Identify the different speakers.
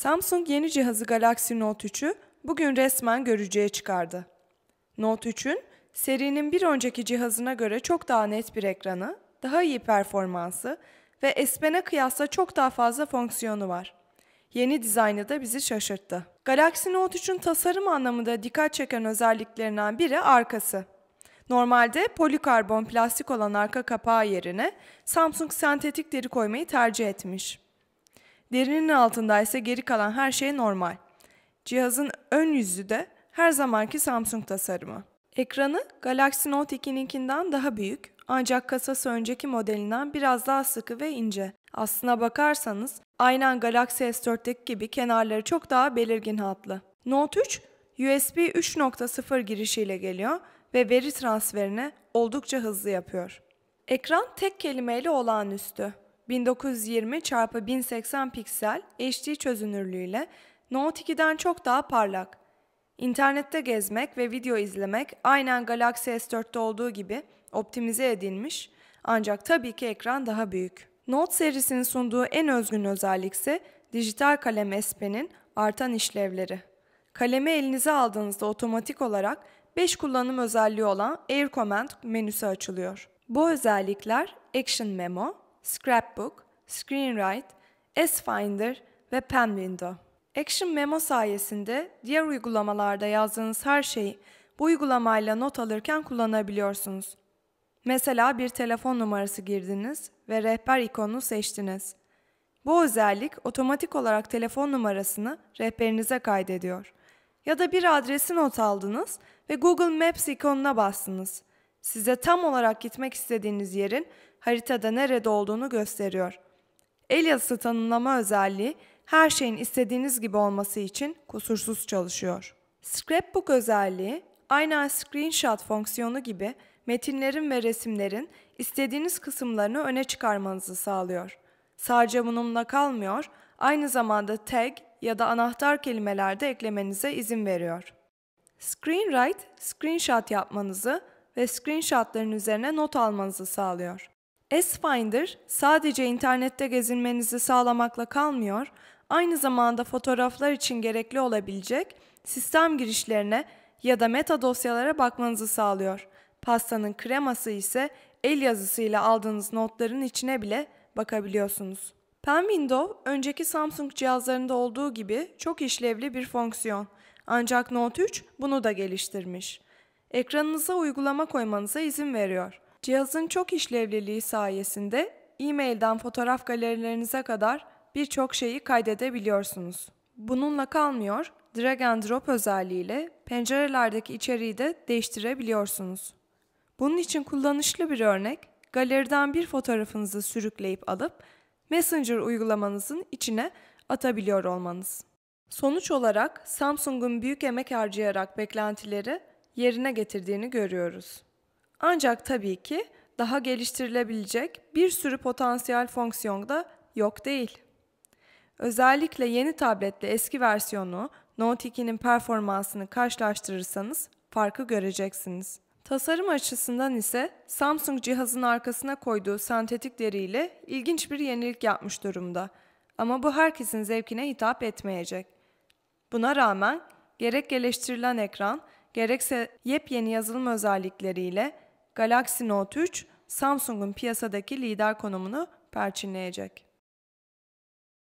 Speaker 1: Samsung yeni cihazı Galaxy Note 3'ü bugün resmen görücüye çıkardı. Note 3'ün serinin bir önceki cihazına göre çok daha net bir ekranı, daha iyi performansı ve S Pen'e kıyasla çok daha fazla fonksiyonu var. Yeni dizaynı da bizi şaşırttı. Galaxy Note 3'ün tasarım anlamında dikkat çeken özelliklerinden biri arkası. Normalde polikarbon plastik olan arka kapağı yerine Samsung sentetik deri koymayı tercih etmiş. Derinin altında ise geri kalan her şey normal. Cihazın ön yüzü de her zamanki Samsung tasarımı. Ekranı Galaxy Note 2'ninkinden daha büyük ancak kasası önceki modelinden biraz daha sıkı ve ince. Aslına bakarsanız aynen Galaxy S4'teki gibi kenarları çok daha belirgin hatlı. Note 3 USB 3.0 girişiyle geliyor ve veri transferini oldukça hızlı yapıyor. Ekran tek kelimeyle olağanüstü. 1920 x 1080 piksel HD çözünürlüğüyle Note 2'den çok daha parlak. İnternette gezmek ve video izlemek aynen Galaxy S4'te olduğu gibi optimize edilmiş ancak tabii ki ekran daha büyük. Note serisinin sunduğu en özgün özellik ise dijital kalem S Pen'in artan işlevleri. Kalemi elinize aldığınızda otomatik olarak 5 kullanım özelliği olan Air Command menüsü açılıyor. Bu özellikler Action Memo, Scrapbook, Screenwrite, S-Finder ve Pen Window. Action Memo sayesinde diğer uygulamalarda yazdığınız her şeyi bu uygulamayla not alırken kullanabiliyorsunuz. Mesela bir telefon numarası girdiniz ve rehber ikonunu seçtiniz. Bu özellik otomatik olarak telefon numarasını rehberinize kaydediyor. Ya da bir adresi not aldınız ve Google Maps ikonuna bastınız. Size tam olarak gitmek istediğiniz yerin haritada nerede olduğunu gösteriyor. Alias'ı tanımlama özelliği her şeyin istediğiniz gibi olması için kusursuz çalışıyor. Scrapbook özelliği aynen screenshot fonksiyonu gibi metinlerin ve resimlerin istediğiniz kısımlarını öne çıkarmanızı sağlıyor. Sadece bununla kalmıyor, aynı zamanda tag ya da anahtar kelimeler de eklemenize izin veriyor. Screenwrite, screenshot yapmanızı ve screenshotların üzerine not almanızı sağlıyor. S-Finder sadece internette gezinmenizi sağlamakla kalmıyor, aynı zamanda fotoğraflar için gerekli olabilecek sistem girişlerine ya da meta dosyalara bakmanızı sağlıyor. Pastanın kreması ise el yazısıyla aldığınız notların içine bile bakabiliyorsunuz. Pen Window, önceki Samsung cihazlarında olduğu gibi çok işlevli bir fonksiyon. Ancak Note 3 bunu da geliştirmiş. Ekranınıza uygulama koymanıza izin veriyor. Cihazın çok işlevliliği sayesinde e-mailden fotoğraf galerilerinize kadar birçok şeyi kaydedebiliyorsunuz. Bununla kalmıyor, drag and drop özelliğiyle pencerelerdeki içeriği de değiştirebiliyorsunuz. Bunun için kullanışlı bir örnek, galeriden bir fotoğrafınızı sürükleyip alıp Messenger uygulamanızın içine atabiliyor olmanız. Sonuç olarak Samsung'un büyük emek harcayarak beklentileri yerine getirdiğini görüyoruz. Ancak tabii ki daha geliştirilebilecek bir sürü potansiyel fonksiyon da yok değil. Özellikle yeni tabletle eski versiyonu Note 2'nin performansını karşılaştırırsanız farkı göreceksiniz. Tasarım açısından ise Samsung cihazın arkasına koyduğu sentetik deriyle ilginç bir yenilik yapmış durumda. Ama bu herkesin zevkine hitap etmeyecek. Buna rağmen gerek geliştirilen ekran gerekse yepyeni yazılım özellikleriyle Galaxy Note 3, Samsung'un piyasadaki lider konumunu perçinleyecek.